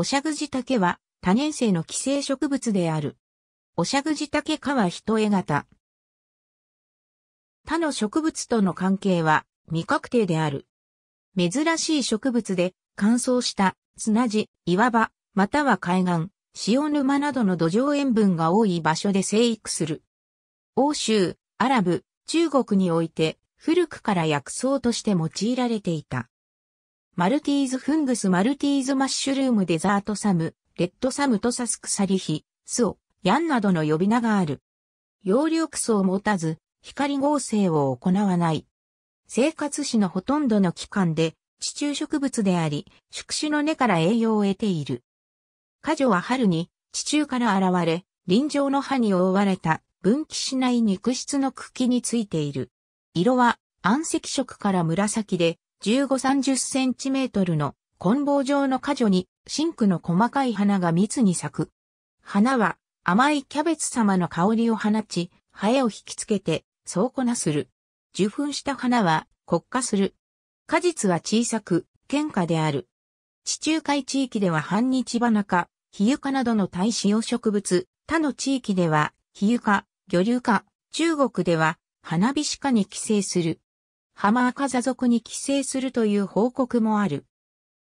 おしゃぐじ竹は多年生の寄生植物である。おしゃぐじ竹科は一重型。他の植物との関係は未確定である。珍しい植物で乾燥した砂地、岩場、または海岸、塩沼などの土壌塩分が多い場所で生育する。欧州、アラブ、中国において古くから薬草として用いられていた。マルティーズフングスマルティーズマッシュルームデザートサム、レッドサムとサスクサリヒ、スオ、ヤンなどの呼び名がある。葉緑素を持たず、光合成を行わない。生活史のほとんどの期間で、地中植物であり、宿主の根から栄養を得ている。果樹は春に、地中から現れ、臨場の葉に覆われた分岐しない肉質の茎についている。色は暗赤色から紫で、1530センチメートルの棍棒状の果樹にン紅の細かい花が密に咲く。花は甘いキャベツ様の香りを放ち、ハエを引きつけて、そうこなする。受粉した花は国家する。果実は小さく、喧嘩である。地中海地域では半日花か、ヒユカなどの対使用植物、他の地域では、ヒユカ、魚流カ、中国では、花火シに寄生する。ハマアカザ族に寄生するという報告もある。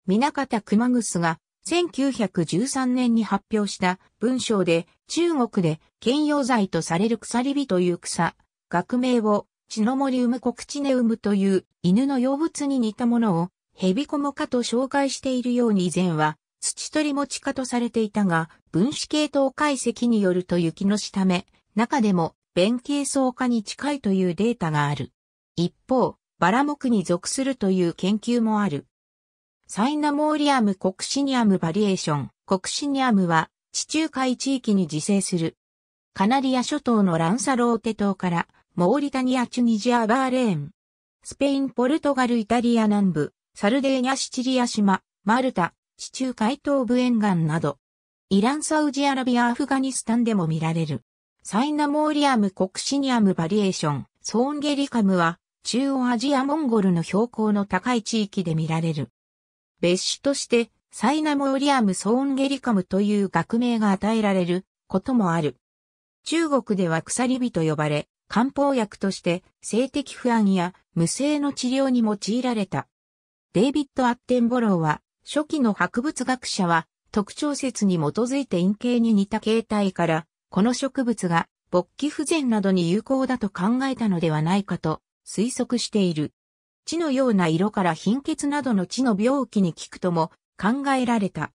南方熊楠が1913年に発表した文章で中国で兼用剤とされる鎖火という草、学名をチノモリウムコクチネウムという犬の妖物に似たものをヘビコモカと紹介しているように以前は土取り持ち化とされていたが分子系統解析によると雪の下目、中でも弁形層化に近いというデータがある。一方、バラクに属するという研究もある。サイナモーリアムコクシニアムバリエーション。コクシニアムは地中海地域に自生する。カナリア諸島のランサローテ島からモーリタニア、チュニジア、バーレーン。スペイン、ポルトガル、イタリア南部、サルデーニャ、シチリア島、マルタ、地中海東部沿岸など。イラン、サウジアラビア、アフガニスタンでも見られる。サイナモーリアムコクシニアムバリエーション、ソーンゲリカムは中央アジアモンゴルの標高の高い地域で見られる。別種として、サイナモリアムソーンゲリカムという学名が与えられることもある。中国では鎖火と呼ばれ、漢方薬として性的不安や無性の治療に用いられた。デイビッド・アッテンボローは、初期の博物学者は特徴説に基づいて陰茎に似た形態から、この植物が勃起不全などに有効だと考えたのではないかと推測している。血のような色から貧血などの血の病気に効くとも考えられた。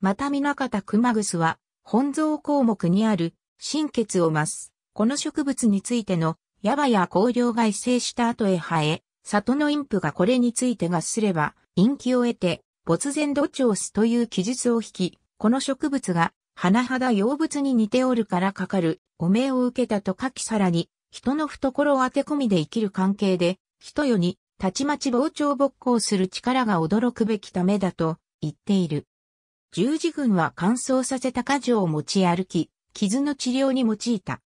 また南方熊楠は本草項目にある神血を増す。この植物についてのやばや香料が異性した後へ生え、里の陰譜がこれについてがすれば、陰気を得て、没前土調すという記述を引き、この植物が、花肌妖物に似ておるからかかる、汚名を受けたと書きさらに、人の懐を当て込みで生きる関係で、人よに、たちまち膨張勃興する力が驚くべきためだと言っている。十字軍は乾燥させた果樹を持ち歩き、傷の治療に用いた。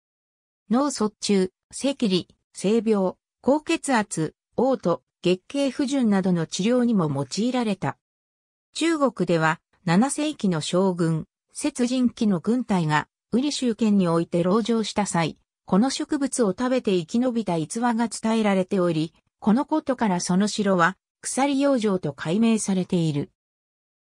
脳卒中、赤痢、性病、高血圧、嘔吐、月経不順などの治療にも用いられた。中国では7世紀の将軍、雪人期の軍隊が、ウリ州県において籠城した際、この植物を食べて生き延びた逸話が伝えられており、このことからその城は、鎖養生と解明されている。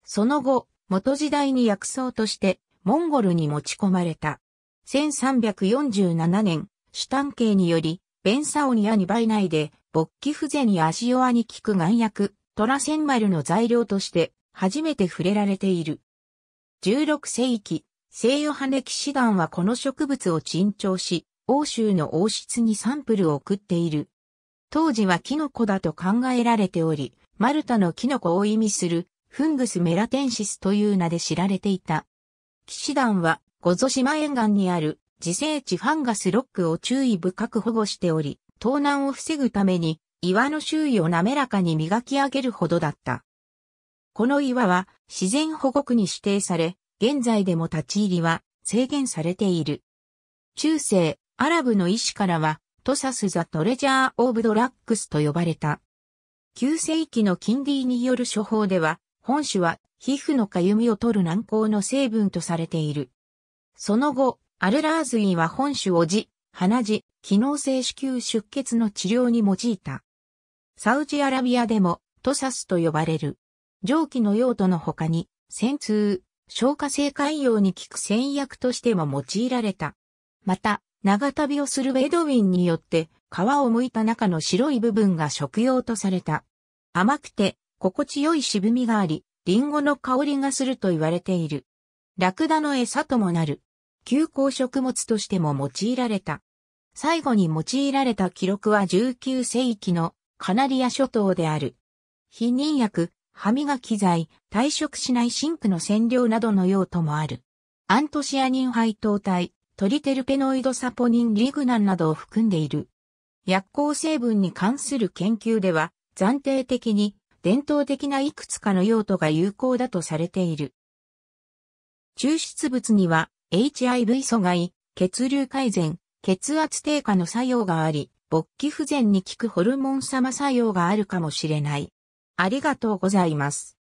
その後、元時代に薬草として、モンゴルに持ち込まれた。1347年、主探系により、ベンサオニアに倍内で、勃起不全や足弱に効く眼薬、トラセンマルの材料として、初めて触れられている。16世紀、西洋派歴騎士団はこの植物を珍重し、欧州の王室にサンプルを送っている。当時はキノコだと考えられており、マルタのキノコを意味するフングスメラテンシスという名で知られていた。騎士団は、ゴゾ島沿岸にある自生地ファンガスロックを注意深く保護しており、盗難を防ぐために岩の周囲を滑らかに磨き上げるほどだった。この岩は自然保護区に指定され、現在でも立ち入りは制限されている。中世、アラブの医師からは、トサス・ザ・トレジャー・オブ・ドラックスと呼ばれた。9世紀の金利ディによる処方では、本種は皮膚のかゆみを取る軟膏の成分とされている。その後、アルラーズインは本種を地、鼻地、機能性子宮出血の治療に用いた。サウジアラビアでもトサスと呼ばれる。蒸気の用途の他に、潜痛、消化性潰瘍に効く戦薬としても用いられた。また、長旅をするエドウィンによって皮を剥いた中の白い部分が食用とされた。甘くて心地よい渋みがあり、リンゴの香りがすると言われている。ラクダの餌ともなる。休耕食物としても用いられた。最後に用いられた記録は19世紀のカナリア諸島である。避妊薬、歯磨き剤、退職しないシンクの染料などの用途もある。アントシアニン配糖体、トリテルペノイドサポニンリグナンなどを含んでいる。薬効成分に関する研究では、暫定的に伝統的ないくつかの用途が有効だとされている。抽出物には HIV 阻害、血流改善、血圧低下の作用があり、勃起不全に効くホルモン様作用があるかもしれない。ありがとうございます。